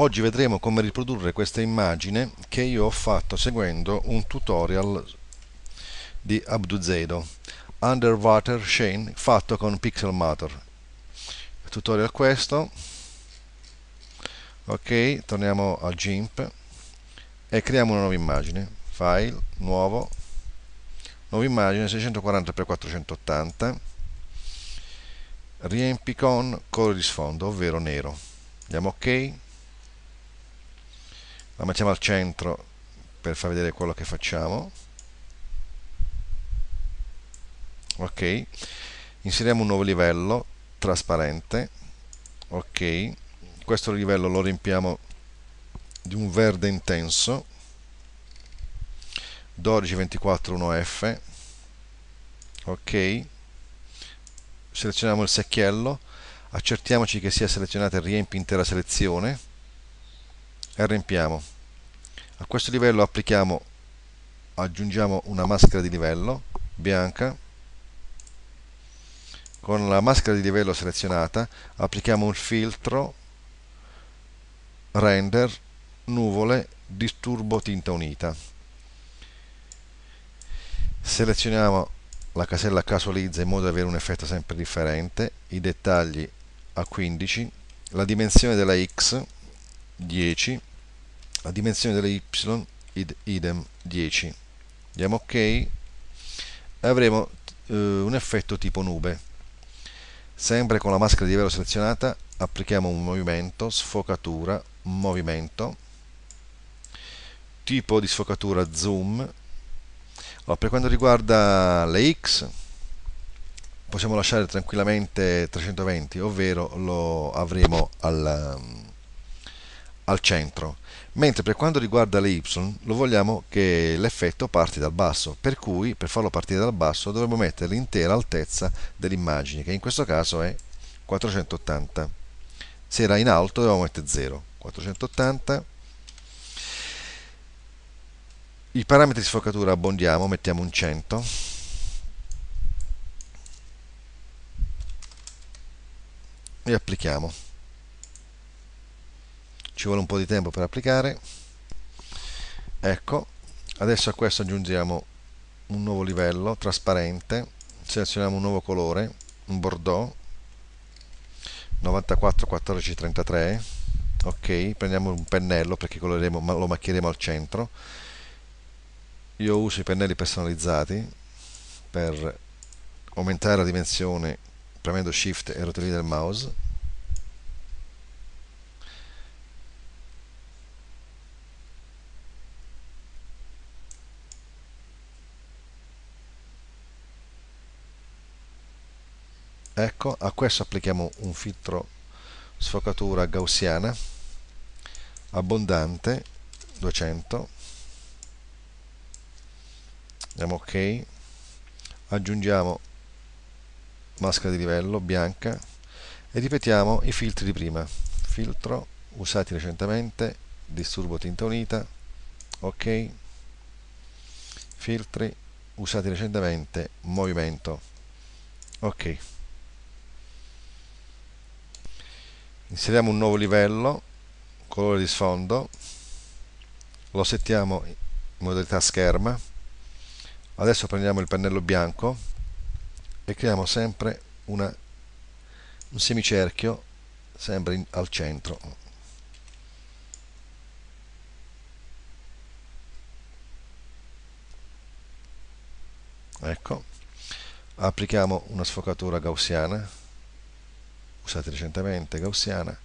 Oggi vedremo come riprodurre questa immagine che io ho fatto seguendo un tutorial di Abduzedo Underwater Shane fatto con Pixelmator tutorial questo ok torniamo al GIMP e creiamo una nuova immagine file, nuovo nuova immagine 640x480 riempi con colore di sfondo ovvero nero diamo ok la mettiamo al centro per far vedere quello che facciamo ok inseriamo un nuovo livello trasparente ok questo livello lo riempiamo di un verde intenso 1224 1F ok selezioniamo il secchiello accertiamoci che sia selezionata riempi intera selezione e riempiamo. A questo livello applichiamo, aggiungiamo una maschera di livello bianca. Con la maschera di livello selezionata applichiamo un filtro render nuvole disturbo tinta unita. Selezioniamo la casella casualizza in modo da avere un effetto sempre differente, i dettagli a 15, la dimensione della X 10 la dimensione delle y id, idem 10 diamo ok e avremo eh, un effetto tipo nube sempre con la maschera di velo selezionata applichiamo un movimento sfocatura movimento tipo di sfocatura zoom allora, per quanto riguarda le x possiamo lasciare tranquillamente 320 ovvero lo avremo al al centro, mentre per quanto riguarda le y lo vogliamo che l'effetto parti dal basso, per cui per farlo partire dal basso dovremmo mettere l'intera altezza dell'immagine, che in questo caso è 480. Se era in alto dovevamo mettere 0, 480. I parametri di sfocatura abbondiamo, mettiamo un 100. E applichiamo ci vuole un po' di tempo per applicare ecco adesso a questo aggiungiamo un nuovo livello trasparente selezioniamo un nuovo colore un bordeaux 94 14 33 ok prendiamo un pennello perché lo macchieremo al centro io uso i pennelli personalizzati per aumentare la dimensione premendo shift e rotellino del mouse ecco a questo applichiamo un filtro sfocatura gaussiana abbondante 200 diamo ok aggiungiamo maschera di livello bianca e ripetiamo i filtri di prima filtro usati recentemente disturbo tinta unita ok filtri usati recentemente movimento ok inseriamo un nuovo livello colore di sfondo lo settiamo in modalità scherma adesso prendiamo il pennello bianco e creiamo sempre una, un semicerchio sempre in, al centro ecco applichiamo una sfocatura gaussiana usati recentemente, gaussiana,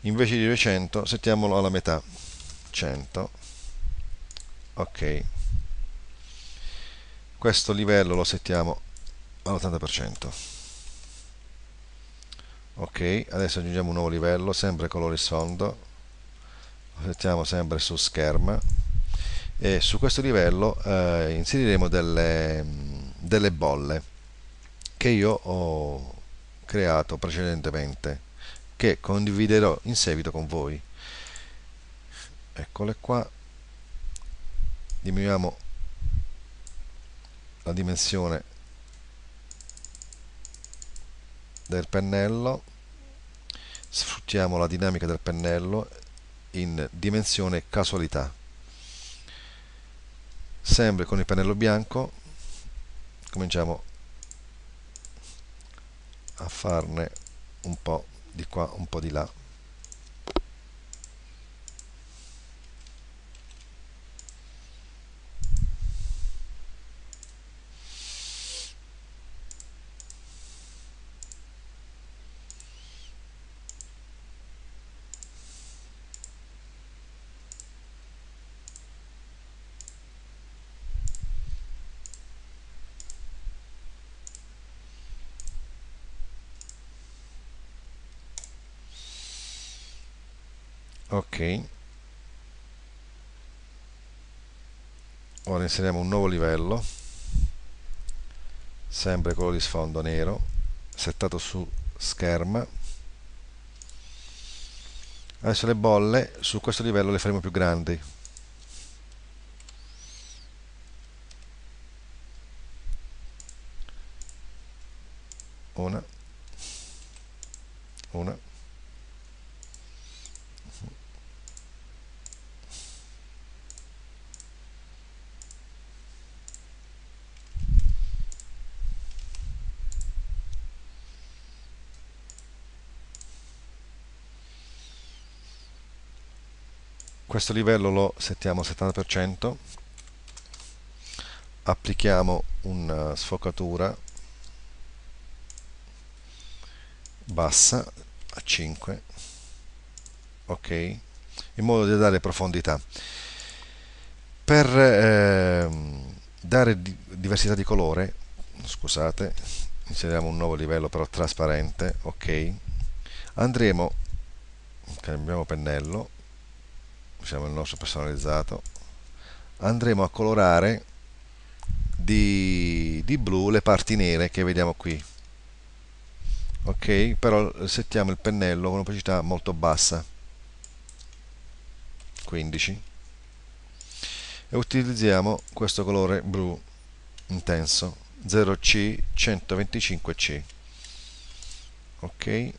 invece di 200 settiamolo alla metà, 100, ok. Questo livello lo settiamo all'80%. Ok, adesso aggiungiamo un nuovo livello, sempre colore sfondo, lo settiamo sempre su scherma e su questo livello eh, inseriremo delle, mm, delle bolle che io ho creato precedentemente che condividerò in seguito con voi eccole qua diminuiamo la dimensione del pennello sfruttiamo la dinamica del pennello in dimensione casualità sempre con il pennello bianco cominciamo a farne un po' di qua, un po' di là ok ora inseriamo un nuovo livello sempre quello di sfondo nero settato su scherma adesso le bolle su questo livello le faremo più grandi questo livello lo settiamo al 70% applichiamo una eh, sfocatura bassa a 5 ok in modo da dare profondità per eh, dare diversità di colore scusate inseriamo un nuovo livello però trasparente ok andremo cambiamo pennello usiamo il nostro personalizzato andremo a colorare di, di blu le parti nere che vediamo qui ok però settiamo il pennello con un'opacità molto bassa 15 e utilizziamo questo colore blu intenso 0C 125C ok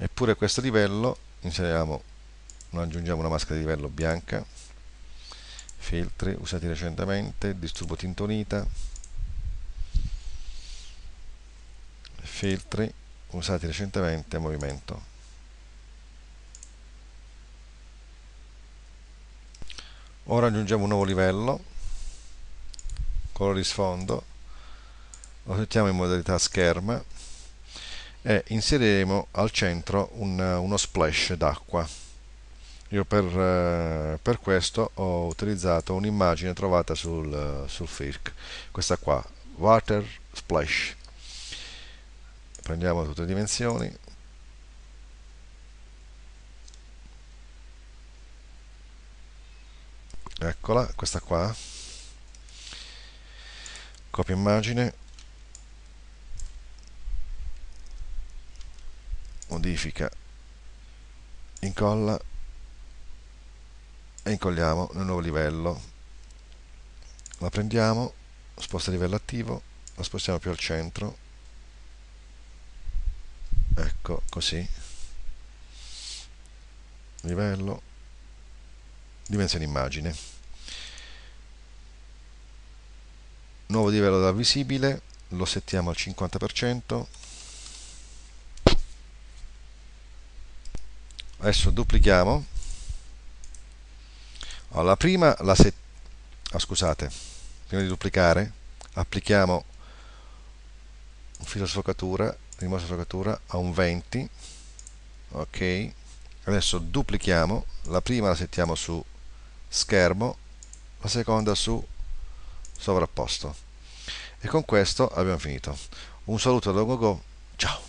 eppure a questo livello inseriamo aggiungiamo una maschera di livello bianca filtri usati recentemente disturbo tintonita filtri usati recentemente a movimento ora aggiungiamo un nuovo livello di sfondo lo mettiamo in modalità scherma e inseriremo al centro un, uno splash d'acqua io per, eh, per, questo ho utilizzato un'immagine trovata sul, sul FIRC questa qua, Water Splash prendiamo tutte le dimensioni eccola, questa qua copia immagine modifica, incolla e incolliamo nel nuovo livello. La prendiamo, sposta livello attivo, la spostiamo più al centro, ecco così, livello, dimensione immagine. Nuovo livello da visibile, lo settiamo al 50%, adesso duplichiamo allora, prima la set... ah, scusate prima di duplicare applichiamo un filo sfocatura rimosso sfocatura a un 20 ok adesso duplichiamo la prima la settiamo su schermo la seconda su sovrapposto e con questo abbiamo finito un saluto da GoGo ciao